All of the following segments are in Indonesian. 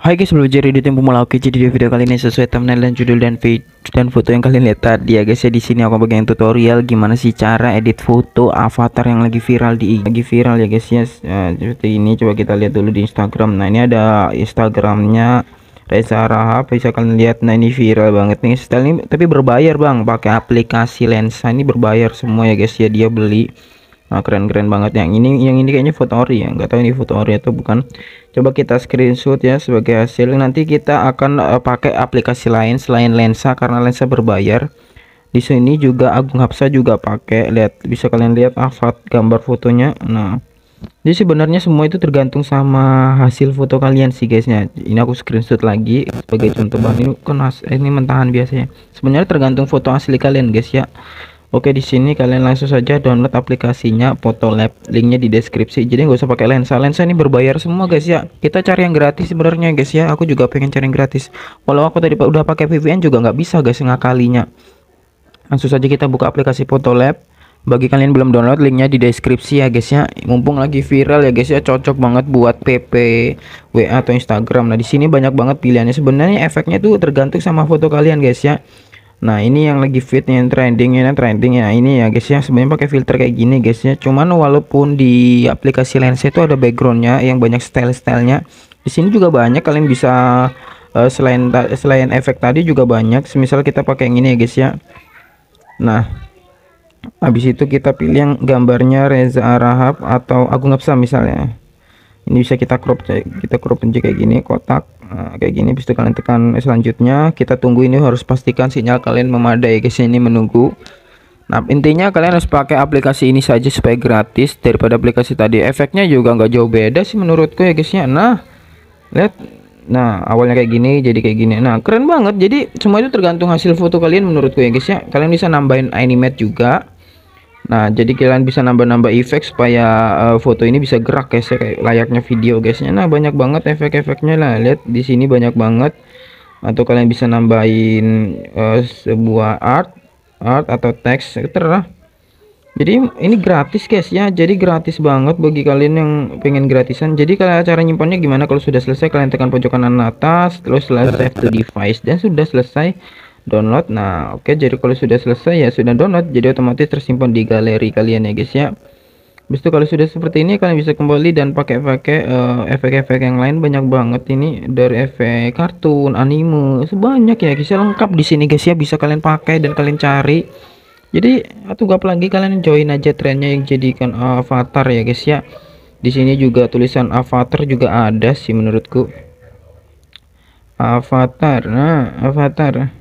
Hai guys, sebelum jadi di tim pemula oke jadi di video kali ini sesuai thumbnail dan judul dan video dan foto yang kalian lihat tadi ya guys ya di sini aku bagian tutorial gimana sih cara edit foto avatar yang lagi viral di lagi viral ya guys ya. ya seperti ini coba kita lihat dulu di Instagram nah ini ada Instagramnya Reza Rahab bisa kalian lihat nah ini viral banget nih style ini tapi berbayar bang pakai aplikasi lensa ini berbayar semua ya guys ya dia beli Nah, keren-keren banget yang ini yang ini kayaknya foto ori ya nggak tahu ini foto ori atau bukan coba kita screenshot ya sebagai hasil nanti kita akan uh, pakai aplikasi lain selain lensa karena lensa berbayar di sini juga Agung Hapsa juga pakai lihat bisa kalian lihat afat gambar fotonya nah jadi sebenarnya semua itu tergantung sama hasil foto kalian sih guysnya ini aku screenshot lagi sebagai contoh bahan ini kan ini mentahan biasanya sebenarnya tergantung foto asli kalian guys ya Oke di sini kalian langsung saja download aplikasinya Lab, Linknya di deskripsi. Jadi nggak usah pakai lensa. Lensa ini berbayar semua guys ya. Kita cari yang gratis sebenarnya guys ya. Aku juga pengen cari yang gratis. Walau aku tadi udah pakai VPN juga nggak bisa guys ngakalinya. Langsung saja kita buka aplikasi Lab. Bagi kalian belum download linknya di deskripsi ya guys ya. Mumpung lagi viral ya guys ya, cocok banget buat PP, WA atau Instagram. Nah di sini banyak banget pilihannya. Sebenarnya efeknya tuh tergantung sama foto kalian guys ya Nah ini yang lagi fitnya yang trending yang trending ya ini ya guys yang sebenarnya pakai filter kayak gini guys ya cuman walaupun di aplikasi lensa itu ada backgroundnya yang banyak style-stylenya di sini juga banyak kalian bisa uh, selain selain efek tadi juga banyak semisal kita pakai yang ini ya guys ya nah habis itu kita pilih yang gambarnya Reza Arahab atau Agung Absa misalnya ini bisa kita crop kita crop aja kayak gini kotak nah, kayak gini bisa kalian tekan selanjutnya kita tunggu ini harus pastikan sinyal kalian memadai guys ini menunggu Nah intinya kalian harus pakai aplikasi ini saja supaya gratis daripada aplikasi tadi efeknya juga nggak jauh beda sih menurutku ya guysnya nah lihat nah awalnya kayak gini jadi kayak gini nah keren banget jadi semua itu tergantung hasil foto kalian menurutku ya guys ya kalian bisa nambahin animate juga Nah, jadi kalian bisa nambah-nambah efek supaya uh, foto ini bisa gerak guys, ya, kayak layaknya video guysnya. Nah, banyak banget efek-efeknya lah. Lihat di sini banyak banget. Atau kalian bisa nambahin uh, sebuah art, art atau teks, terserah. Jadi ini gratis guys ya. Jadi gratis banget bagi kalian yang pengen gratisan. Jadi kalau cara nyimpannya gimana kalau sudah selesai kalian tekan pojok kanan atas, terus save to device dan sudah selesai download nah oke okay, jadi kalau sudah selesai ya sudah download jadi otomatis tersimpan di galeri kalian ya guys ya bisa kalau sudah seperti ini kalian bisa kembali dan pakai-pakai uh, eh, efek-efek yang lain banyak banget ini dari efek kartun, anime, sebanyak ya guys ya lengkap di sini guys ya bisa kalian pakai dan kalian cari. Jadi atau gak lagi kalian join aja trennya yang jadikan avatar ya guys ya. Di sini juga tulisan avatar juga ada sih menurutku. Avatar. Nah, avatar.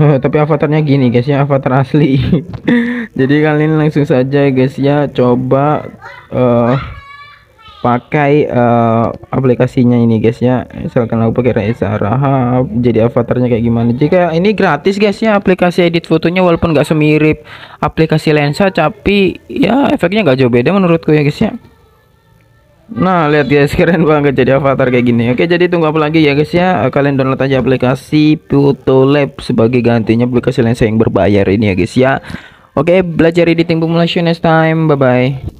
tapi avatarnya gini guys ya avatar asli jadi kalian langsung saja guys ya coba uh, pakai uh, aplikasinya ini guys ya misalkan aku pakai Reza Rahab jadi avatarnya kayak gimana jika ini gratis guys ya aplikasi edit fotonya walaupun gak semirip aplikasi lensa tapi ya efeknya gak jauh beda menurutku ya guys ya Nah lihat guys keren banget jadi avatar kayak gini Oke jadi tunggu apa lagi ya guys ya eh, Kalian download aja aplikasi Photolab Sebagai gantinya aplikasi lensa yang berbayar ini ya guys ya Oke belajar editing pemula next time Bye bye